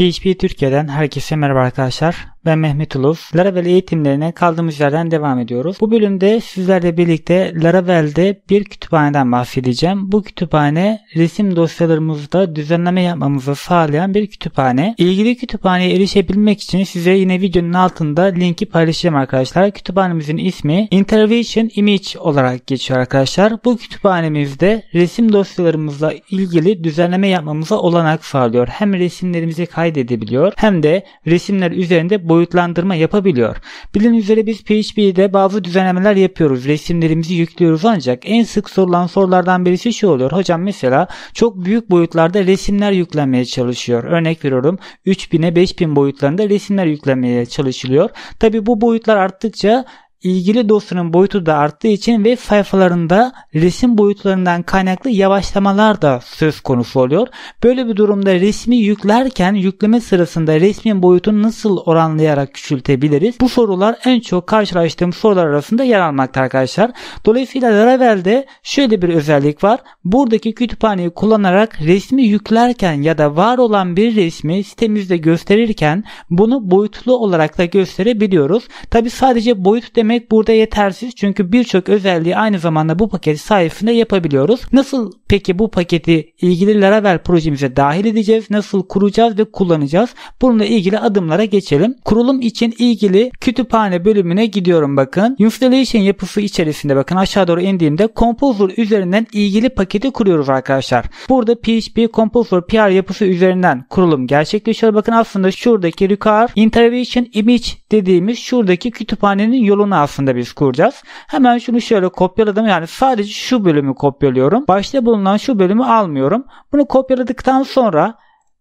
PHP Türkiye'den herkese merhaba arkadaşlar. Ben Mehmet Uluf. Laravel eğitimlerine kaldığımız yerden devam ediyoruz. Bu bölümde sizlerle birlikte Laravel'de bir kütüphaneden bahsedeceğim. Bu kütüphane resim dosyalarımızda düzenleme yapmamızı sağlayan bir kütüphane. İlgili kütüphaneye erişebilmek için size yine videonun altında linki paylaşacağım arkadaşlar. Kütüphanemizin ismi Intervention Image olarak geçiyor arkadaşlar. Bu kütüphanemizde resim dosyalarımızla ilgili düzenleme yapmamıza olanak sağlıyor. Hem resimlerimizi kaydedebiliyor hem de resimler üzerinde boyutlandırma yapabiliyor. Bilin üzere biz PHP'de bazı düzenlemeler yapıyoruz. Resimlerimizi yüklüyoruz ancak en sık sorulan sorulardan birisi şu oluyor. Hocam mesela çok büyük boyutlarda resimler yüklenmeye çalışıyor. Örnek veriyorum 3000'e 5000 boyutlarında resimler yüklenmeye çalışılıyor. Tabi bu boyutlar arttıkça ilgili dosyanın boyutu da arttığı için web sayfalarında resim boyutlarından kaynaklı yavaşlamalar da söz konusu oluyor. Böyle bir durumda resmi yüklerken yükleme sırasında resmin boyutunu nasıl oranlayarak küçültebiliriz? Bu sorular en çok karşılaştığım sorular arasında yer almakta arkadaşlar. Dolayısıyla Laravel'de şöyle bir özellik var. Buradaki kütüphaneyi kullanarak resmi yüklerken ya da var olan bir resmi sitemizde gösterirken bunu boyutlu olarak da gösterebiliyoruz. Tabi sadece boyut demek demek burada yetersiz çünkü birçok özelliği aynı zamanda bu paket sayesinde yapabiliyoruz. Nasıl peki bu paketi ilgili Laravel projemize dahil edeceğiz? Nasıl kuracağız ve kullanacağız? Bununla ilgili adımlara geçelim. Kurulum için ilgili kütüphane bölümüne gidiyorum bakın. Installation yapısı içerisinde bakın aşağı doğru indiğimde Composer üzerinden ilgili paketi kuruyoruz arkadaşlar. Burada PHP Composer PR yapısı üzerinden kurulum gerçekleşiyor. Bakın aslında şuradaki require intervention image dediğimiz şuradaki kütüphanenin yoluna aslında biz kuracağız. Hemen şunu şöyle kopyaladım. Yani sadece şu bölümü kopyalıyorum. Başta bulunan şu bölümü almıyorum. Bunu kopyaladıktan sonra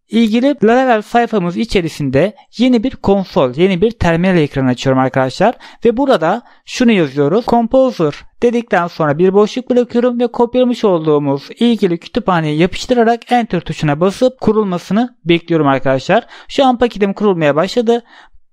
ilgili Laravel sayfamız içerisinde yeni bir konsol, yeni bir terminal ekranı açıyorum arkadaşlar. Ve burada şunu yazıyoruz. Composer dedikten sonra bir boşluk bırakıyorum ve kopyalamış olduğumuz ilgili kütüphaneye yapıştırarak Enter tuşuna basıp kurulmasını bekliyorum arkadaşlar. Şu an paketim kurulmaya başladı.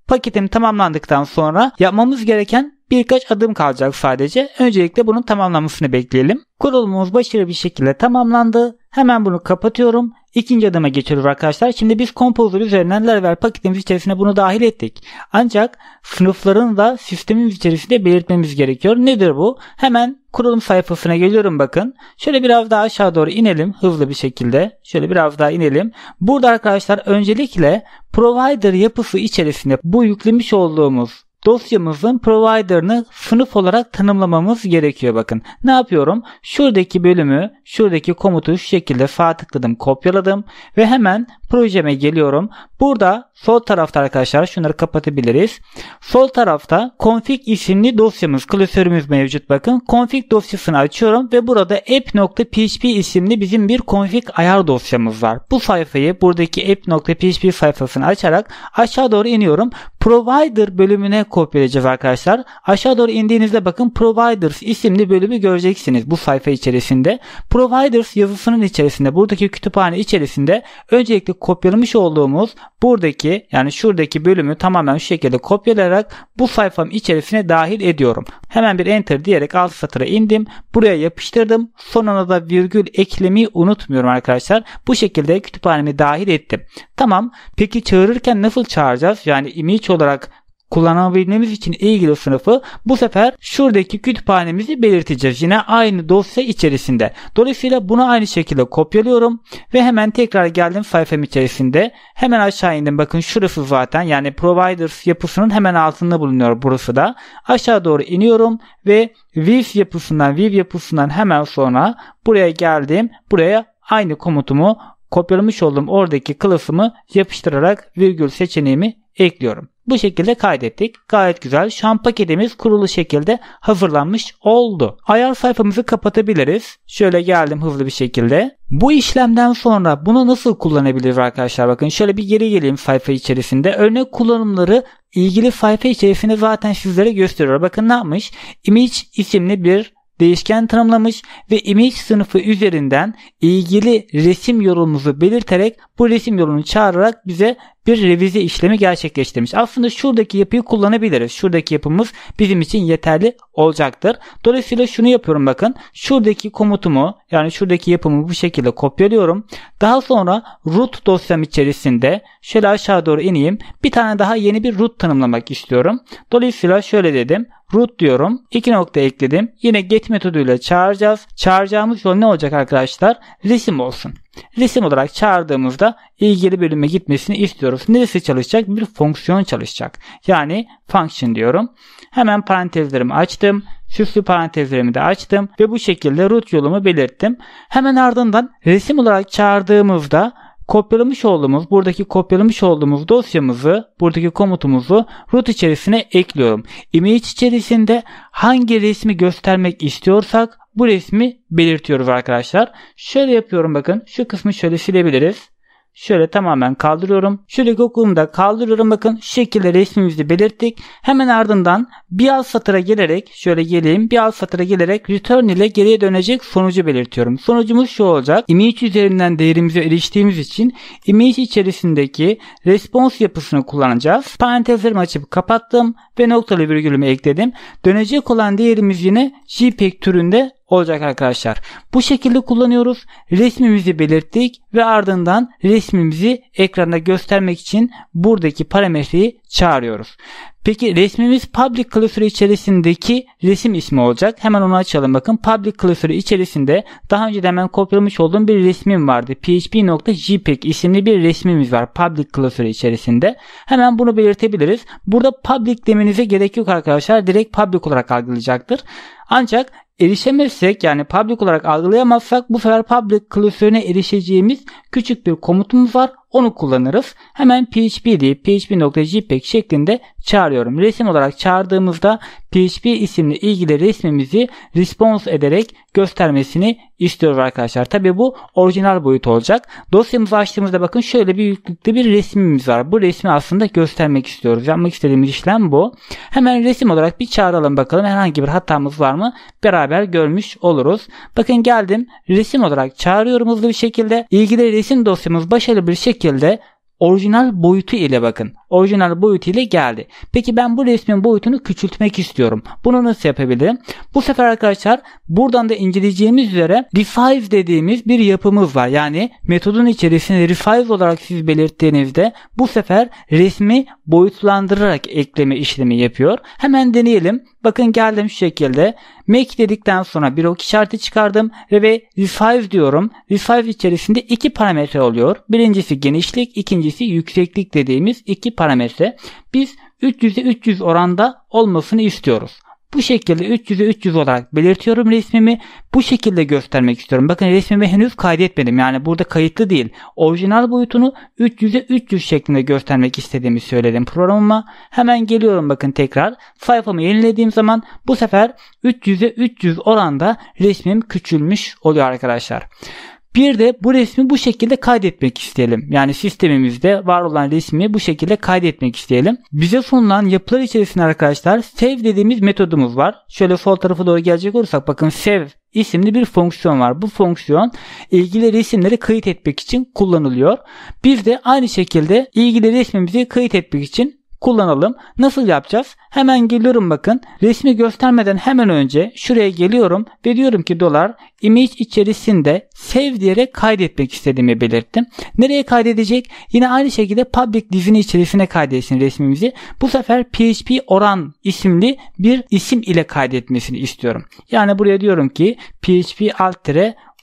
Paketim tamamlandıktan sonra yapmamız gereken Birkaç adım kalacak sadece. Öncelikle bunun tamamlanmasını bekleyelim. Kurulumumuz başarılı bir şekilde tamamlandı. Hemen bunu kapatıyorum. İkinci adıma geçiyoruz arkadaşlar. Şimdi biz Composer üzerinden Laravel paketimiz içerisine bunu dahil ettik. Ancak sınıfların da sistemimiz içerisinde belirtmemiz gerekiyor. Nedir bu? Hemen kurulum sayfasına geliyorum bakın. Şöyle biraz daha aşağı doğru inelim hızlı bir şekilde. Şöyle biraz daha inelim. Burada arkadaşlar öncelikle provider yapısı içerisinde bu yüklemiş olduğumuz dosyamızın provider'ını sınıf olarak tanımlamamız gerekiyor bakın. Ne yapıyorum? Şuradaki bölümü, şuradaki komutu şu şekilde sağ tıkladım, kopyaladım ve hemen projeme geliyorum. Burada sol tarafta arkadaşlar şunları kapatabiliriz. Sol tarafta config isimli dosyamız, klasörümüz mevcut bakın. Config dosyasını açıyorum ve burada app.php isimli bizim bir config ayar dosyamız var. Bu sayfayı buradaki app.php sayfasını açarak aşağı doğru iniyorum. Provider bölümüne kopyalayacağız arkadaşlar. Aşağı doğru indiğinizde bakın Providers isimli bölümü göreceksiniz bu sayfa içerisinde. Providers yazısının içerisinde buradaki kütüphane içerisinde öncelikle kopyalamış olduğumuz buradaki yani şuradaki bölümü tamamen şu şekilde kopyalayarak bu sayfamın içerisine dahil ediyorum. Hemen bir enter diyerek alt satıra indim. Buraya yapıştırdım. Sonuna da virgül eklemi unutmuyorum arkadaşlar. Bu şekilde kütüphanemi dahil ettim. Tamam. Peki çağırırken nasıl çağıracağız? Yani image olarak kullanabilmemiz için ilgili sınıfı bu sefer şuradaki kütüphanemizi belirteceğiz. Yine aynı dosya içerisinde. Dolayısıyla bunu aynı şekilde kopyalıyorum ve hemen tekrar geldim sayfam içerisinde. Hemen aşağı indim. Bakın şurası zaten yani providers yapısının hemen altında bulunuyor burası da. Aşağı doğru iniyorum ve viv yapısından, Viv yapısından hemen sonra buraya geldim. Buraya aynı komutumu kopyalamış oldum oradaki kılıfımı yapıştırarak virgül seçeneğimi ekliyorum. Bu şekilde kaydettik. Gayet güzel. Şu an paketimiz kurulu şekilde hazırlanmış oldu. Ayar sayfamızı kapatabiliriz. Şöyle geldim hızlı bir şekilde. Bu işlemden sonra bunu nasıl kullanabiliriz arkadaşlar? Bakın şöyle bir geri geleyim sayfa içerisinde. Örnek kullanımları ilgili sayfa içerisinde zaten sizlere gösteriyor. Bakın ne yapmış? Image isimli bir değişken tanımlamış ve image sınıfı üzerinden ilgili resim yorumumuzu belirterek bu resim yorumunu çağırarak bize bir revize işlemi gerçekleştirmiş. Aslında şuradaki yapıyı kullanabiliriz. Şuradaki yapımız bizim için yeterli olacaktır. Dolayısıyla şunu yapıyorum bakın. Şuradaki komutumu yani şuradaki yapımı bu şekilde kopyalıyorum. Daha sonra root dosyam içerisinde şöyle aşağı doğru ineyim. Bir tane daha yeni bir root tanımlamak istiyorum. Dolayısıyla şöyle dedim root diyorum. İki nokta ekledim. Yine get metoduyla çağıracağız. Çağıracağımız yol ne olacak arkadaşlar? Resim olsun. Resim olarak çağırdığımızda ilgili bölüme gitmesini istiyoruz. Neresi çalışacak? Bir fonksiyon çalışacak. Yani function diyorum. Hemen parantezlerimi açtım. Süslü parantezlerimi de açtım. Ve bu şekilde root yolumu belirttim. Hemen ardından resim olarak çağırdığımızda kopyalamış olduğumuz buradaki kopyalamış olduğumuz dosyamızı buradaki komutumuzu root içerisine ekliyorum. Image içerisinde hangi resmi göstermek istiyorsak bu resmi belirtiyoruz arkadaşlar. Şöyle yapıyorum bakın şu kısmı şöyle silebiliriz. Şöyle tamamen kaldırıyorum. Şöyle okulumda kaldırıyorum. Bakın şu şekilde resmimizi belirttik. Hemen ardından bir alt satıra gelerek şöyle geleyim. Bir alt satıra gelerek return ile geriye dönecek sonucu belirtiyorum. Sonucumuz şu olacak. Image üzerinden değerimize eriştiğimiz için image içerisindeki response yapısını kullanacağız. Parantezlerimi açıp kapattım ve noktalı virgülümü ekledim. Dönecek olan değerimiz yine JPEG türünde olacak arkadaşlar. Bu şekilde kullanıyoruz. Resmimizi belirttik ve ardından resmimizi ekranda göstermek için buradaki parametreyi çağırıyoruz. Peki resmimiz public klasörü içerisindeki resim ismi olacak. Hemen onu açalım bakın. Public klasörü içerisinde daha önce de hemen kopyalamış olduğum bir resmim vardı. php.jpg isimli bir resmimiz var public klasörü içerisinde. Hemen bunu belirtebiliriz. Burada public demenize gerek yok arkadaşlar. Direkt public olarak algılayacaktır. Ancak erişemezsek yani public olarak algılayamazsak bu sefer public klasörüne erişeceğimiz küçük bir komutumuz var onu kullanırız. Hemen php deyip php.jpg e şeklinde çağırıyorum. Resim olarak çağırdığımızda php isimli ilgili resmimizi response ederek göstermesini istiyoruz arkadaşlar. Tabi bu orijinal boyut olacak. Dosyamızı açtığımızda bakın şöyle bir yüklükte bir resmimiz var. Bu resmi aslında göstermek istiyoruz. Yapmak istediğimiz işlem bu. Hemen resim olarak bir çağıralım bakalım herhangi bir hatamız var mı? Beraber görmüş oluruz. Bakın geldim resim olarak çağırıyorum hızlı bir şekilde. İlgili resim dosyamız başarılı bir şekilde şekilde orijinal boyutu ile bakın. Orijinal boyutu ile geldi. Peki ben bu resmin boyutunu küçültmek istiyorum. Bunu nasıl yapabilirim? Bu sefer arkadaşlar buradan da inceleyeceğimiz üzere resize dediğimiz bir yapımız var. Yani metodun içerisinde resize olarak siz belirttiğinizde bu sefer resmi boyutlandırarak ekleme işlemi yapıyor. Hemen deneyelim. Bakın geldim şu şekilde. Make dedikten sonra bir ok işareti çıkardım ve, ve resize diyorum. Resize içerisinde iki parametre oluyor. Birincisi genişlik, ikincisi yükseklik dediğimiz iki parametre. Biz 300'e 300 oranda olmasını istiyoruz. Bu şekilde 300'e 300 olarak belirtiyorum resmimi. Bu şekilde göstermek istiyorum. Bakın resmimi henüz kaydetmedim. Yani burada kayıtlı değil. Orijinal boyutunu 300'e 300 şeklinde göstermek istediğimi söyledim programıma. Hemen geliyorum bakın tekrar. Sayfamı yenilediğim zaman bu sefer 300'e 300 oranda resmim küçülmüş oluyor arkadaşlar. Bir de bu resmi bu şekilde kaydetmek isteyelim. Yani sistemimizde var olan resmi bu şekilde kaydetmek isteyelim. Bize sunulan yapılar içerisinde arkadaşlar save dediğimiz metodumuz var. Şöyle sol tarafa doğru gelecek olursak bakın save isimli bir fonksiyon var. Bu fonksiyon ilgili resimleri kayıt etmek için kullanılıyor. Bir de aynı şekilde ilgili resmimizi kayıt etmek için kullanalım. Nasıl yapacağız? Hemen geliyorum bakın. Resmi göstermeden hemen önce şuraya geliyorum ve diyorum ki dolar image içerisinde save diyerek kaydetmek istediğimi belirttim. Nereye kaydedecek? Yine aynı şekilde public dizinin içerisine kaydetsin resmimizi. Bu sefer PHP oran isimli bir isim ile kaydetmesini istiyorum. Yani buraya diyorum ki PHP alt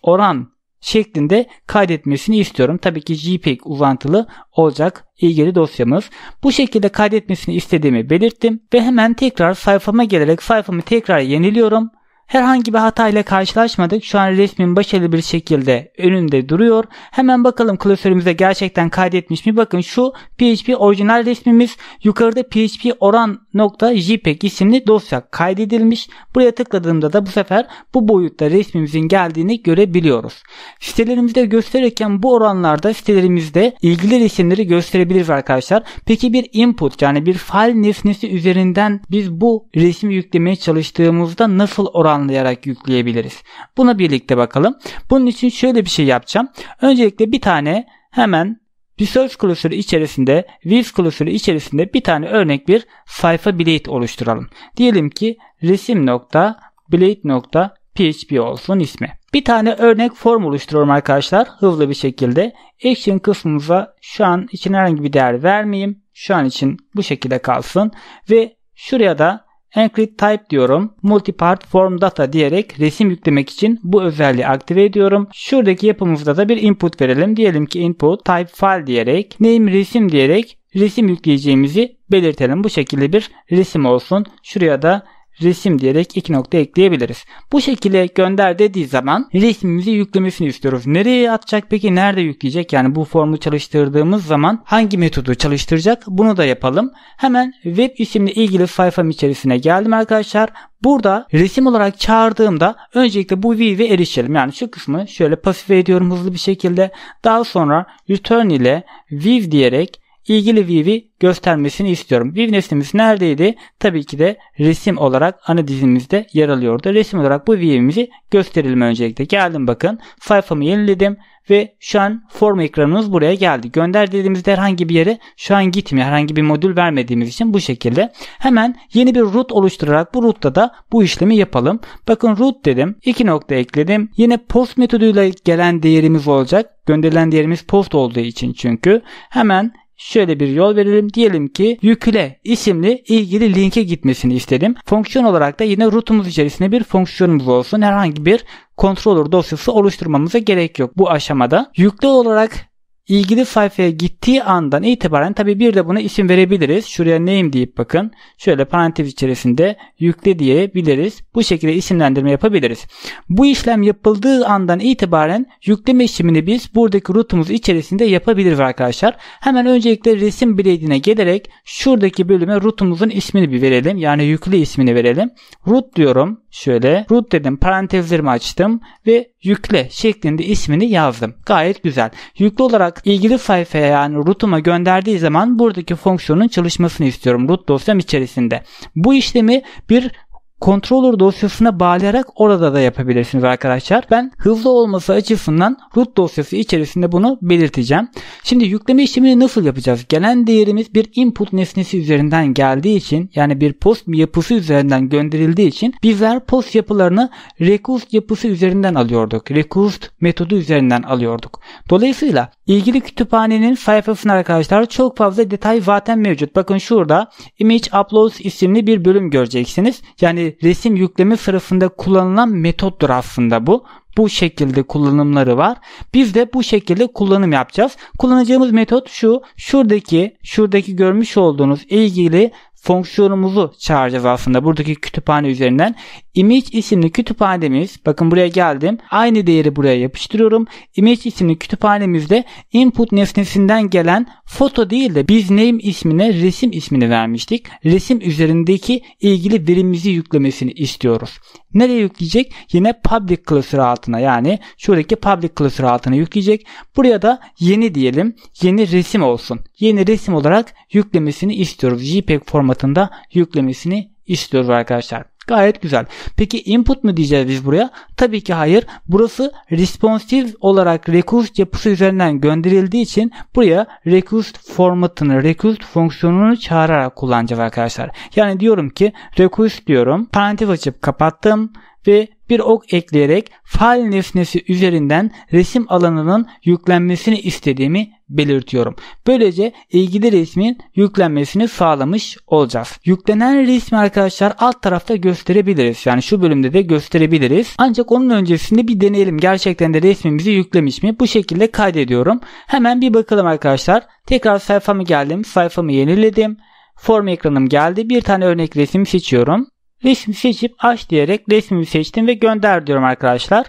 oran şeklinde kaydetmesini istiyorum. Tabii ki JPEG uzantılı olacak ilgili dosyamız. Bu şekilde kaydetmesini istediğimi belirttim ve hemen tekrar sayfama gelerek sayfamı tekrar yeniliyorum Herhangi bir hatayla karşılaşmadık. Şu an resmin başarılı bir şekilde önünde duruyor. Hemen bakalım klasörümüze gerçekten kaydetmiş mi? Bakın şu PHP orijinal resmimiz. Yukarıda php oran.jpg isimli dosya kaydedilmiş. Buraya tıkladığımda da bu sefer bu boyutta resmimizin geldiğini görebiliyoruz. Sitelerimizde gösterirken bu oranlarda sitelerimizde ilgili resimleri gösterebiliriz arkadaşlar. Peki bir input yani bir file nesnesi üzerinden biz bu resmi yüklemeye çalıştığımızda nasıl oran puanlayarak yükleyebiliriz. Buna birlikte bakalım. Bunun için şöyle bir şey yapacağım. Öncelikle bir tane hemen bir search klasörü içerisinde, views klasörü içerisinde bir tane örnek bir sayfa blade oluşturalım. Diyelim ki resim.blade.php olsun ismi. Bir tane örnek form oluşturuyorum arkadaşlar hızlı bir şekilde. Action kısmımıza şu an için herhangi bir değer vermeyeyim. Şu an için bu şekilde kalsın ve şuraya da Encrypt Type diyorum. Multipart Form Data diyerek resim yüklemek için bu özelliği aktive ediyorum. Şuradaki yapımızda da bir input verelim. Diyelim ki input type file diyerek name resim diyerek resim yükleyeceğimizi belirtelim. Bu şekilde bir resim olsun. Şuraya da resim diyerek iki nokta ekleyebiliriz. Bu şekilde gönder dediği zaman resmimizi yüklemesini istiyoruz. Nereye atacak peki? Nerede yükleyecek? Yani bu formu çalıştırdığımız zaman hangi metodu çalıştıracak? Bunu da yapalım. Hemen web isimli ilgili sayfam içerisine geldim arkadaşlar. Burada resim olarak çağırdığımda öncelikle bu view'e erişelim. Yani şu kısmı şöyle pasif ediyorum hızlı bir şekilde. Daha sonra return ile view diyerek ilgili view'i göstermesini istiyorum. View nesnemiz neredeydi? Tabii ki de resim olarak ana dizimizde yer alıyordu. Resim olarak bu view'imizi gösterilme öncelikle. Geldim bakın sayfamı yeniledim ve şu an form ekranımız buraya geldi. Gönder dediğimizde herhangi bir yere şu an gitmiyor. Herhangi bir modül vermediğimiz için bu şekilde. Hemen yeni bir root oluşturarak bu rootta da bu işlemi yapalım. Bakın root dedim. iki nokta ekledim. Yine post metoduyla gelen değerimiz olacak. Gönderilen değerimiz post olduğu için çünkü. Hemen şöyle bir yol verelim. Diyelim ki yükle isimli ilgili linke gitmesini istedim. Fonksiyon olarak da yine root'umuz içerisinde bir fonksiyonumuz olsun. Herhangi bir controller dosyası oluşturmamıza gerek yok bu aşamada. Yükle olarak ilgili sayfaya gittiği andan itibaren tabi bir de buna isim verebiliriz. Şuraya name deyip bakın. Şöyle parantez içerisinde yükle diyebiliriz. Bu şekilde isimlendirme yapabiliriz. Bu işlem yapıldığı andan itibaren yükleme işlemini biz buradaki root'umuz içerisinde yapabiliriz arkadaşlar. Hemen öncelikle resim blade'ine gelerek şuradaki bölüme root'umuzun ismini bir verelim. Yani yükle ismini verelim. Root diyorum. Şöyle root dedim parantezlerimi açtım ve yükle şeklinde ismini yazdım. Gayet güzel. Yüklü olarak ilgili sayfaya yani root'uma gönderdiği zaman buradaki fonksiyonun çalışmasını istiyorum root dosyam içerisinde. Bu işlemi bir controller dosyasına bağlayarak orada da yapabilirsiniz arkadaşlar. Ben hızlı olması açısından root dosyası içerisinde bunu belirteceğim. Şimdi yükleme işlemini nasıl yapacağız? Gelen değerimiz bir input nesnesi üzerinden geldiği için yani bir post yapısı üzerinden gönderildiği için bizler post yapılarını recurst yapısı üzerinden alıyorduk. Recurst metodu üzerinden alıyorduk. Dolayısıyla ilgili kütüphanenin sayfasına arkadaşlar çok fazla detay zaten mevcut. Bakın şurada image uploads isimli bir bölüm göreceksiniz. Yani resim yükleme sırasında kullanılan metottur aslında bu. Bu şekilde kullanımları var. Biz de bu şekilde kullanım yapacağız. Kullanacağımız metot şu. Şuradaki şuradaki görmüş olduğunuz ilgili fonksiyonumuzu çağıracağız aslında buradaki kütüphane üzerinden. Image isimli kütüphanemiz bakın buraya geldim. Aynı değeri buraya yapıştırıyorum. Image isimli kütüphanemizde input nesnesinden gelen foto değil de biz name ismine resim ismini vermiştik. Resim üzerindeki ilgili verimizi yüklemesini istiyoruz. Nereye yükleyecek? Yine public klasör altına yani şuradaki public klasör altına yükleyecek. Buraya da yeni diyelim. Yeni resim olsun. Yeni resim olarak yüklemesini istiyoruz. JPEG formatında yüklemesini istiyoruz arkadaşlar. Gayet güzel. Peki input mu diyeceğiz biz buraya? Tabii ki hayır. Burası responsive olarak request yapısı üzerinden gönderildiği için buraya request formatını, request fonksiyonunu çağırarak kullanacağız arkadaşlar. Yani diyorum ki request diyorum. Parantez açıp kapattım ve bir ok ekleyerek fal nesnesi üzerinden resim alanının yüklenmesini istediğimi belirtiyorum. Böylece ilgili resmin yüklenmesini sağlamış olacağız. Yüklenen resmi arkadaşlar alt tarafta gösterebiliriz. Yani şu bölümde de gösterebiliriz. Ancak onun öncesinde bir deneyelim. Gerçekten de resmimizi yüklemiş mi? Bu şekilde kaydediyorum. Hemen bir bakalım arkadaşlar. Tekrar sayfamı geldim. Sayfamı yeniledim. Form ekranım geldi. Bir tane örnek resim seçiyorum. Resmi seçip aç diyerek resmimi seçtim ve gönder diyorum arkadaşlar.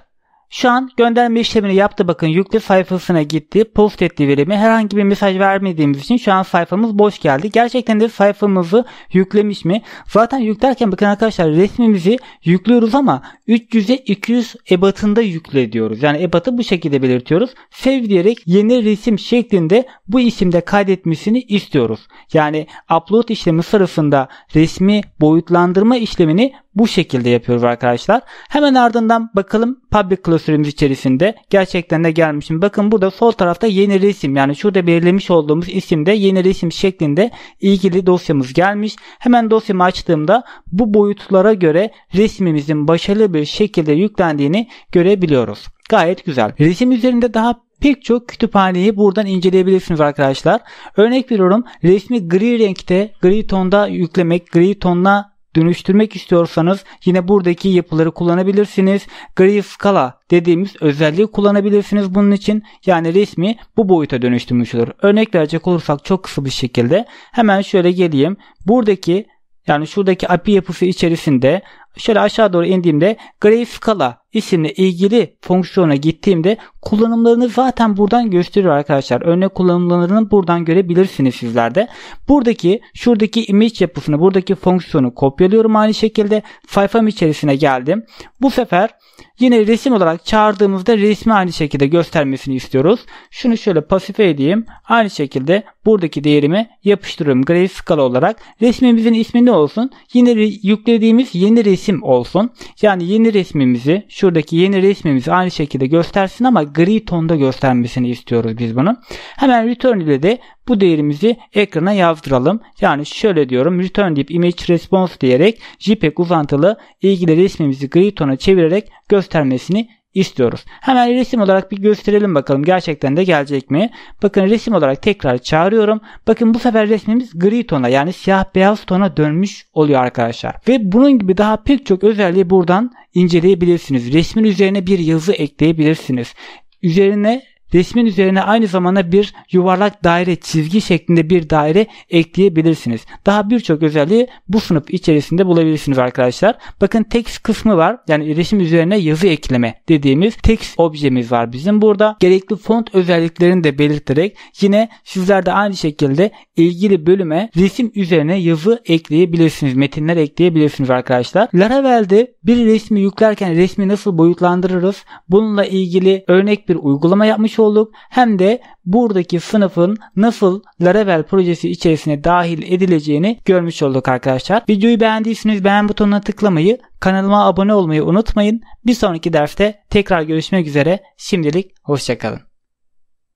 Şu an gönderme işlemini yaptı bakın yükle sayfasına gitti post etti verimi herhangi bir mesaj vermediğimiz için şu an sayfamız boş geldi. Gerçekten de sayfamızı yüklemiş mi? Zaten yüklerken bakın arkadaşlar resmimizi yüklüyoruz ama 300'e 200 ebatında yükle diyoruz. Yani ebatı bu şekilde belirtiyoruz. Save diyerek yeni resim şeklinde bu isimde kaydetmesini istiyoruz. Yani upload işlemi sırasında resmi boyutlandırma işlemini bu şekilde yapıyoruz arkadaşlar. Hemen ardından bakalım public klasörümüz içerisinde gerçekten de gelmişim. Bakın burada sol tarafta yeni resim yani şurada belirlemiş olduğumuz isimde yeni resim şeklinde ilgili dosyamız gelmiş. Hemen dosyamı açtığımda bu boyutlara göre resmimizin başarılı bir şekilde yüklendiğini görebiliyoruz. Gayet güzel. Resim üzerinde daha pek çok kütüphaneyi buradan inceleyebilirsiniz arkadaşlar. Örnek veriyorum resmi gri renkte, gri tonda yüklemek, gri tonla dönüştürmek istiyorsanız yine buradaki yapıları kullanabilirsiniz. Gri skala dediğimiz özelliği kullanabilirsiniz bunun için. Yani resmi bu boyuta dönüştürmüş olur. Örnek verecek olursak çok kısa bir şekilde hemen şöyle geleyim. Buradaki yani şuradaki API yapısı içerisinde şöyle aşağı doğru indiğimde grayscale isimle ilgili fonksiyona gittiğimde kullanımlarını zaten buradan gösteriyor arkadaşlar. Örnek kullanımlarını buradan görebilirsiniz sizlerde. Buradaki şuradaki image yapısını buradaki fonksiyonu kopyalıyorum aynı şekilde. Sayfam içerisine geldim. Bu sefer yine resim olarak çağırdığımızda resmi aynı şekilde göstermesini istiyoruz. Şunu şöyle pasif edeyim. Aynı şekilde buradaki değerimi yapıştırıyorum. Grayscale olarak. Resmimizin ismi ne olsun? Yine yüklediğimiz yeni resim resim olsun. Yani yeni resmimizi şuradaki yeni resmimizi aynı şekilde göstersin ama gri tonda göstermesini istiyoruz biz bunu. Hemen return ile de bu değerimizi ekrana yazdıralım. Yani şöyle diyorum return deyip image response diyerek JPEG uzantılı ilgili resmimizi gri tona çevirerek göstermesini istiyoruz. Hemen resim olarak bir gösterelim bakalım gerçekten de gelecek mi? Bakın resim olarak tekrar çağırıyorum. Bakın bu sefer resmimiz gri tona yani siyah beyaz tona dönmüş oluyor arkadaşlar. Ve bunun gibi daha pek çok özelliği buradan inceleyebilirsiniz. Resmin üzerine bir yazı ekleyebilirsiniz. Üzerine Resmin üzerine aynı zamanda bir yuvarlak daire çizgi şeklinde bir daire ekleyebilirsiniz. Daha birçok özelliği bu sınıf içerisinde bulabilirsiniz arkadaşlar. Bakın text kısmı var. Yani resim üzerine yazı ekleme dediğimiz text objemiz var bizim burada. Gerekli font özelliklerini de belirterek yine sizler de aynı şekilde ilgili bölüme resim üzerine yazı ekleyebilirsiniz. Metinler ekleyebilirsiniz arkadaşlar. Laravel'de bir resmi yüklerken resmi nasıl boyutlandırırız? Bununla ilgili örnek bir uygulama yapmış olduk olduk hem de buradaki sınıfın nasıl Laravel projesi içerisine dahil edileceğini görmüş olduk arkadaşlar. Videoyu beğendiyseniz beğen butonuna tıklamayı, kanalıma abone olmayı unutmayın. Bir sonraki derste tekrar görüşmek üzere. Şimdilik hoşçakalın.